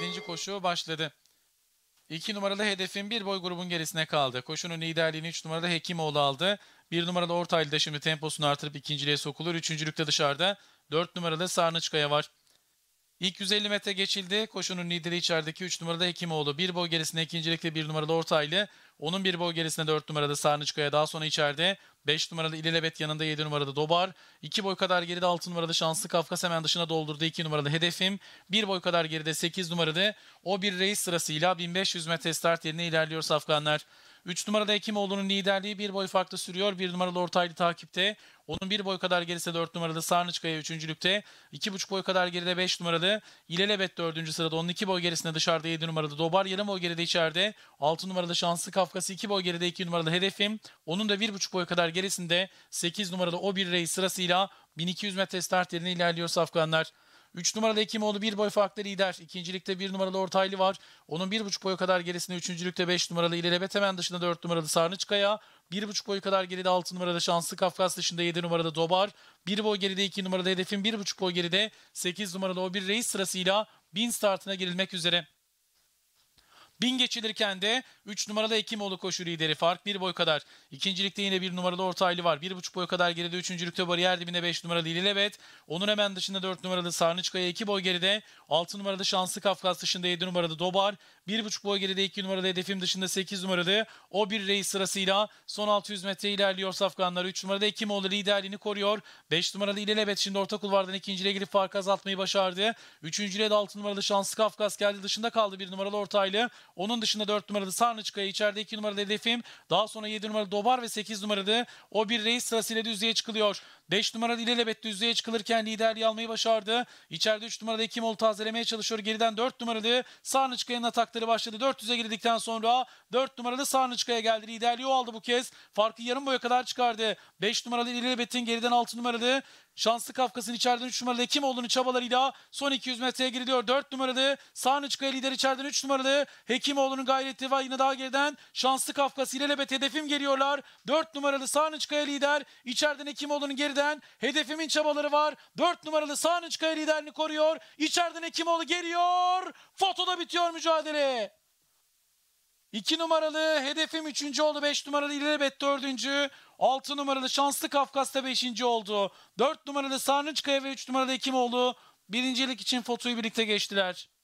7. koşu başladı. 2 numaralı hedefin bir boy grubun gerisine kaldı. Koşunun liderliğini 3 numaralı Hekimoğlu aldı. 1 numaralı Ortaylı da şimdi temposunu artırıp ikinciliğe sokulur. Üçüncülükte dışarıda 4 numaralı Sarnıçkaya var. İlk 150 metre geçildi. Koşunun lideri içerideki 3 numarada Hekimoğlu. Bir boy gerisinde ikincilikte 1 numaralı Ortaylı. Onun bir boy gerisinde 4 numarada Sarnıçkaya. Daha sonra içeride 5 numaralı İlelebet yanında 7 numarada Dobar. 2 boy kadar geride 6 numaralı Şanslı Kafkas hemen dışına doldurdu 2 numaralı Hedefim. 1 boy kadar geride 8 numaralı O bir reis sırasıyla 1500 metre start yerine ilerliyor Safkanlar. 3 numarada Ekimoğlu'nun liderliği bir boy farklı sürüyor. 1 numaralı ortaylı takipte. Onun bir boy kadar gerisi 4 numaralı Sarnıçkaya 3. lükte. 2,5 boy kadar geride 5 numaralı İlelebet 4. sırada. Onun 2 boy gerisinde dışarıda 7 numaralı Dobar. Yarım boy geride içeride. 6 numaralı Şanslı Kafkas 2 boy geride 2 numaralı Hedefim. Onun da 1,5 boy kadar gerisinde 8 numaralı O1 Reis sırasıyla 1200 metre start yerine ilerliyor safkanlar. 3 numarada Ekimoğlu bir boy farklı lider. İkincilikte 1 numaralı Ortaylı var. Onun 1,5 boyu kadar gerisinde 3. lükte 5 numaralı İlelebet hemen dışında 4 numaralı Sarnıçkaya. 1,5 boyu kadar geride 6 numarada Şanslı Kafkas dışında 7 numarada Dobar. 1 boy geride 2 numarada Hedef'in 1,5 boy geride 8 numaralı O1 Reis sırasıyla 1000 startına girilmek üzere. Bin geçilirken de 3 numaralı Ekimoğlu koşu lideri fark bir boy kadar. İkincilikte yine bir numaralı ortaylı var. Bir buçuk boy kadar geride. Üçüncülükte bariyer dibinde 5 numaralı İlilebet. Onun hemen dışında 4 numaralı Sarnıçkaya 2 boy geride. 6 numaralı Şanslı Kafkas dışında 7 numaralı Dobar. Bir buçuk boy geride 2 numaralı hedefim dışında 8 numaralı. O bir reis sırasıyla son 600 metre ilerliyor Safkanlar. 3 numaralı Ekimoğlu liderliğini koruyor. 5 numaralı İlilebet şimdi orta kulvardan ikinciyle girip fark azaltmayı başardı. Üçüncüyle de 6 numaralı Şanslı Kafkas geldi. Dışında kaldı 1 numaralı ortaylı. Onun dışında 4 numaralı Sarnıçka'ya içeride 2 numaralı hedefim. Daha sonra 7 numaralı Dobar ve 8 numaralı o bir reis sırasıyla düzlüğe çıkılıyor. 5 numaralı İlelebet düzlüğe çıkılırken liderliği almayı başardı. İçeride 3 numaralı Ekimoğlu tazelemeye çalışıyor. Geriden 4 numaralı Sarnıçka'nın atakları başladı. 400'e girdikten sonra 4 numaralı Sarnıçka'ya geldi. Liderliği o aldı bu kez. Farkı yarım boya kadar çıkardı. 5 numaralı İlelebet'in geriden 6 numaralı Şanslı Kafkas'ın içeriden 3 numaralı Hekimoğlu'nun çabalarıyla son 200 metreye giriliyor. 4 numaralı Sarnıçka lider içeriden 3 numaralı Hekimoğlu'nun gayreti var. Yine daha geriden Şanslı Kafkas ilelebet hedefim geliyorlar. 4 numaralı Sarnıçka'ya lider. içeriden Hekimoğlu'nun geriden hedefimin çabaları var. 4 numaralı Sarnıçka'ya liderini koruyor. İçeriden Hekimoğlu geliyor. Fotoda bitiyor mücadele. 2 numaralı hedefim 3. oldu. 5 numaralı İlelebet 4. 6 numaralı Şanslı Kafkas'ta 5. oldu. 4 numaralı Sarnıçkaya ve 3 numaralı Ekimoğlu birincilik için fotoyu birlikte geçtiler.